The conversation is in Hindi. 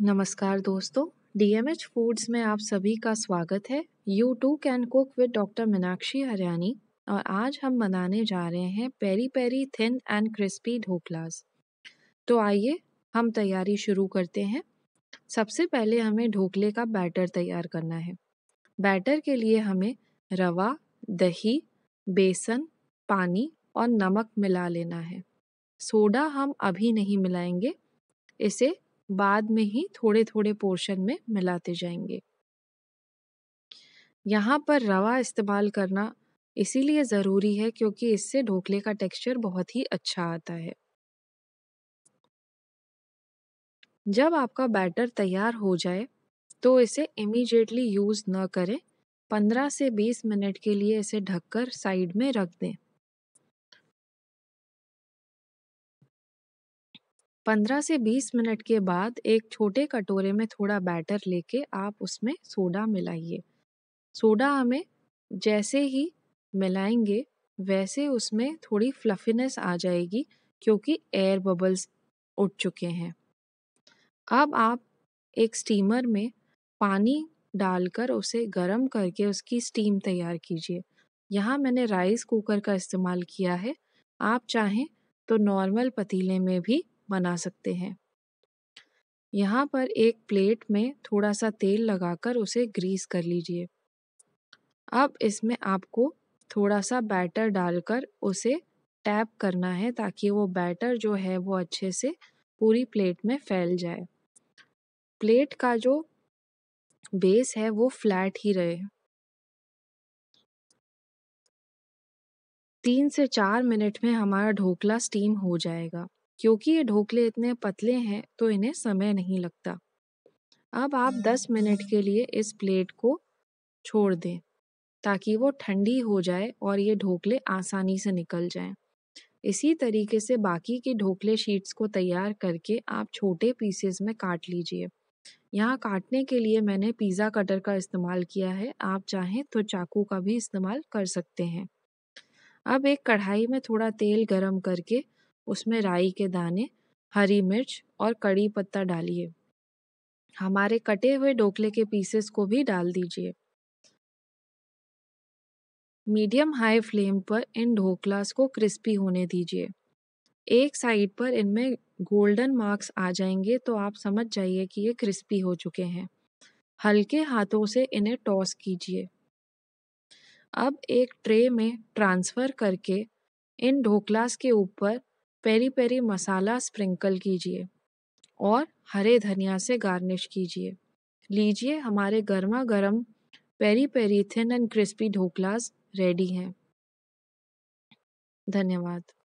नमस्कार दोस्तों डीएमएच फूड्स में आप सभी का स्वागत है you too can cook with doctor Meenakshi Hariyani और आज हम बनाने जा रहे हैं peri peri thin and crispy dhoklas तो आइए हम तैयारी शुरू करते हैं सबसे पहले हमें ढोकले का बैटर तैयार करना है बैटर के लिए हमें रवा दही बेसन पानी और नमक मिला लेना है सोडा हम अभी नहीं मिलाएंगे इसे बाद में ही थोड़े थोड़े पोर्शन में मिलाते जाएंगे यहाँ पर रवा इस्तेमाल करना इसीलिए ज़रूरी है क्योंकि इससे ढोकले का टेक्सचर बहुत ही अच्छा आता है जब आपका बैटर तैयार हो जाए तो इसे इमीजिएटली यूज़ न करें 15 से 20 मिनट के लिए इसे ढककर साइड में रख दें पंद्रह से बीस मिनट के बाद एक छोटे कटोरे में थोड़ा बैटर लेके आप उसमें सोडा मिलाइए सोडा हमें जैसे ही मिलाएंगे वैसे उसमें थोड़ी फ्लफिनेस आ जाएगी क्योंकि एयर बबल्स उठ चुके हैं अब आप एक स्टीमर में पानी डालकर उसे गर्म करके उसकी स्टीम तैयार कीजिए यहाँ मैंने राइस कुकर का इस्तेमाल किया है आप चाहें तो नॉर्मल पतीले में भी बना सकते हैं यहाँ पर एक प्लेट में थोड़ा सा तेल लगाकर उसे ग्रीस कर लीजिए अब इसमें आपको थोड़ा सा बैटर डालकर उसे टैप करना है ताकि वो बैटर जो है वो अच्छे से पूरी प्लेट में फैल जाए प्लेट का जो बेस है वो फ्लैट ही रहे तीन से चार मिनट में हमारा ढोकला स्टीम हो जाएगा क्योंकि ये ढोकले इतने पतले हैं तो इन्हें समय नहीं लगता अब आप 10 मिनट के लिए इस प्लेट को छोड़ दें ताकि वो ठंडी हो जाए और ये ढोकले आसानी से निकल जाएं। इसी तरीके से बाकी के ढोकले शीट्स को तैयार करके आप छोटे पीसेस में काट लीजिए यहाँ काटने के लिए मैंने पिज़्ज़ा कटर का इस्तेमाल किया है आप चाहें तो चाकू का भी इस्तेमाल कर सकते हैं अब एक कढ़ाई में थोड़ा तेल गरम करके उसमें राई के दाने हरी मिर्च और कड़ी पत्ता डालिए हमारे कटे हुए ढोकले के पीसेस को भी डाल दीजिए मीडियम हाई फ्लेम पर इन ढोकलास को क्रिस्पी होने दीजिए एक साइड पर इनमें गोल्डन मार्क्स आ जाएंगे तो आप समझ जाइए कि ये क्रिस्पी हो चुके हैं हल्के हाथों से इन्हें टॉस कीजिए अब एक ट्रे में ट्रांसफ़र करके इन ढोकलास के ऊपर पेरी पेरी मसाला स्प्रिंकल कीजिए और हरे धनिया से गार्निश कीजिए लीजिए हमारे गर्मा गर्म peri peri thin and crispy dhoklas ready हैं धन्यवाद